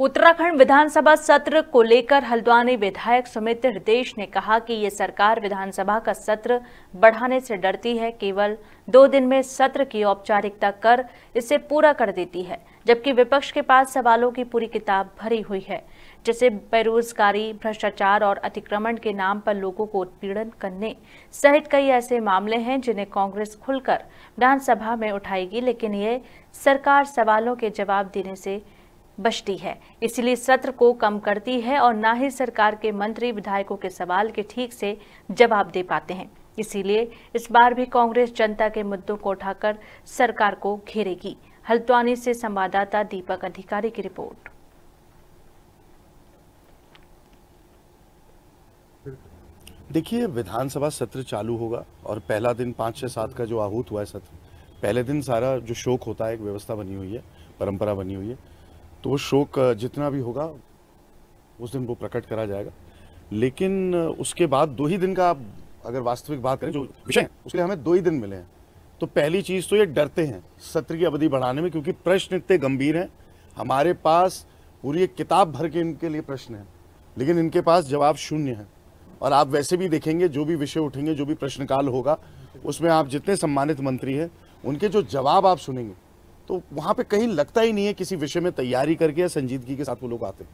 उत्तराखंड विधानसभा सत्र को लेकर हल्द्वानी विधायक सुमित हृदेश ने कहा कि ये सरकार विधानसभा का सत्र बढ़ाने से डरती है केवल दो दिन में सत्र की औपचारिकता कर इसे पूरा कर देती है जबकि विपक्ष के पास सवालों की पूरी किताब भरी हुई है जैसे बेरोजगारी भ्रष्टाचार और अतिक्रमण के नाम पर लोगों को उत्पीड़न करने सहित कई ऐसे मामले हैं जिन्हें कांग्रेस खुलकर विधानसभा में उठाएगी लेकिन ये सरकार सवालों के जवाब देने से बचती है इसलिए सत्र को कम करती है और ना ही सरकार के मंत्री विधायकों के सवाल के ठीक से जवाब दे पाते हैं इसीलिए इस बार भी कांग्रेस जनता के मुद्दों को उठाकर सरकार को घेरेगी हल्द्वानी से संवाददाता दीपक अधिकारी की रिपोर्ट देखिए विधानसभा सत्र चालू होगा और पहला दिन पांच छह सात का जो आहूत हुआ है सत्र पहले दिन सारा जो शोक होता है एक व्यवस्था बनी हुई है परंपरा बनी हुई है तो वो शोक जितना भी होगा उस दिन वो प्रकट करा जाएगा लेकिन उसके बाद दो ही दिन का आप अगर वास्तविक बात करें जो विषय उसके लिए हमें दो ही दिन मिले हैं तो पहली चीज़ तो ये डरते हैं सत्र की अवधि बढ़ाने में क्योंकि प्रश्न इतने गंभीर हैं हमारे पास पूरी एक किताब भर के इनके लिए प्रश्न है लेकिन इनके पास जवाब शून्य है और आप वैसे भी देखेंगे जो भी विषय उठेंगे जो भी प्रश्नकाल होगा उसमें आप जितने सम्मानित मंत्री हैं उनके जो जवाब आप सुनेंगे तो वहाँ पे कहीं लगता ही नहीं है किसी विषय में तैयारी करके या संजीदगी के साथ वो लोग आते हैं